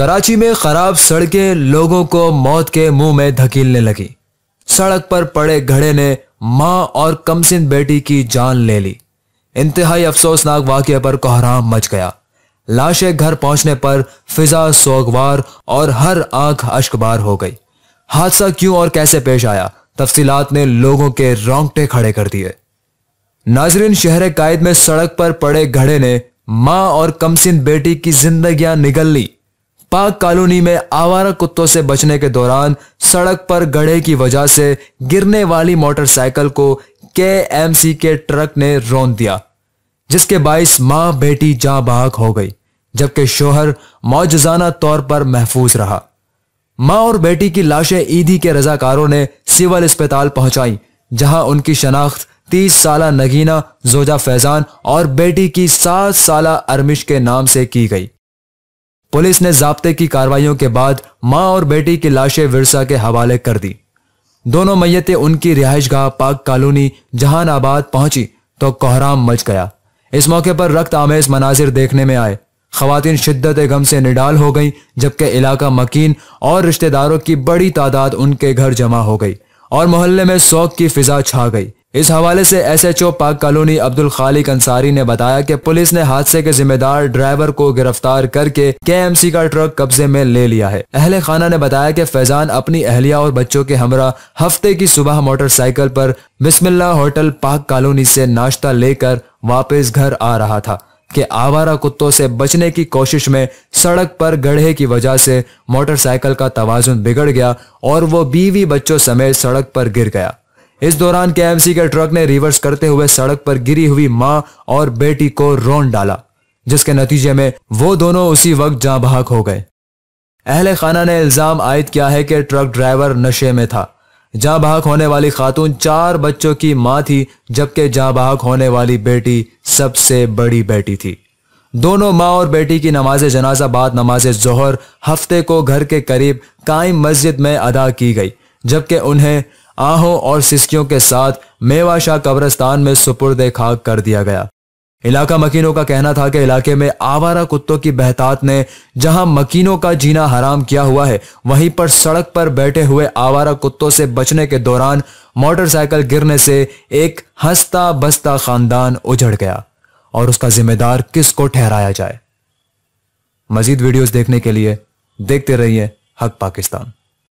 कराची में खराब सड़कें लोगों को मौत के मुंह में धकेलने लगी सड़क पर पड़े घड़े ने मां और कमसिन बेटी की जान ले ली इंतहाई अफसोसनाक वाक्य पर कोहराम मच गया लाशें घर पहुंचने पर फिजा सोगवार और हर आंख अश्कबार हो गई हादसा क्यों और कैसे पेश आया तफसीलात ने लोगों के रोंगटे खड़े कर दिए नाजरीन शहर कायद में सड़क पर पड़े घड़े ने मां और कमसिन बेटी की जिंदगियां निगल ली पाक कॉलोनी में आवारा कुत्तों से बचने के दौरान सड़क पर गढ़े की वजह से गिरने वाली मोटरसाइकिल को के एम सी के ट्रक ने रोन दिया जिसके बाईस माँ बेटी जा बाहक हो गई जबकि शोहर मौजाना तौर पर महफूज रहा माँ और बेटी की लाशें ईदी के रजाकारों ने सिविल अस्पताल पहुंचाई जहां उनकी शनाख्त तीस साल नगीना जोजा फैजान और बेटी की सात साल अरमिश के नाम से की गई पुलिस ने जब्ते की कार्रवाइयों के बाद मां और बेटी की लाशें विरसा के हवाले कर दी दोनों मैयतें उनकी रिहाइशगाह पाक कॉलोनी जहानाबाद पहुंची तो कोहराम मच गया इस मौके पर रक्त आमेज मनाजिर देखने में आए खातन शिद्दत गम से निडाल हो गई जबकि इलाका मकीन और रिश्तेदारों की बड़ी तादाद उनके घर जमा हो गई और मोहल्ले में शौक की फिजा छा गई इस हवाले से एसएचओ पाक कॉलोनी अब्दुल खालिक अंसारी ने बताया कि पुलिस ने हादसे के जिम्मेदार ड्राइवर को गिरफ्तार करके केएमसी का ट्रक कब्जे में ले लिया है अहल खाना ने बताया कि फैजान अपनी अहलिया और बच्चों के हमरा हफ्ते की सुबह मोटरसाइकिल पर बिस्मिल्ला होटल पाक कॉलोनी से नाश्ता लेकर वापस घर आ रहा था के आवारा कुत्तों से बचने की कोशिश में सड़क पर गढ़े की वजह से मोटरसाइकिल का तोज़ुन बिगड़ गया और वो बीवी बच्चों समेत सड़क पर गिर गया इस दौरान केएमसी के ट्रक ने रिवर्स करते हुए सड़क पर गिरी हुई मां और बेटी को रोन डाला जिसके नतीजे में वो दोनों उसी वक्त जहां बहक हो गए अहले खाना ने इल्जाम आयद किया है कि ट्रक ड्राइवर नशे में था जहां बहक होने वाली खातून चार बच्चों की मां थी जबकि जहां बहाक होने वाली बेटी सबसे बड़ी बेटी थी दोनों माँ और बेटी की नमाज जनाजा बाद नमाज जोहर हफ्ते को घर के करीब कायम मस्जिद में अदा की गई जबकि उन्हें आहों और सिस्कियों के साथ मेवा शाह कब्रस्तान में सुपुर्द खाक कर दिया गया इलाका मकीनों का कहना था कि इलाके में आवारा कुत्तों की बहतात ने जहां मकीनों का जीना हराम किया हुआ है वहीं पर सड़क पर बैठे हुए आवारा कुत्तों से बचने के दौरान मोटरसाइकिल गिरने से एक हंसता बसता खानदान उजड़ गया और उसका जिम्मेदार किसको ठहराया जाए मजीद वीडियोस देखने के लिए देखते रहिए हक पाकिस्तान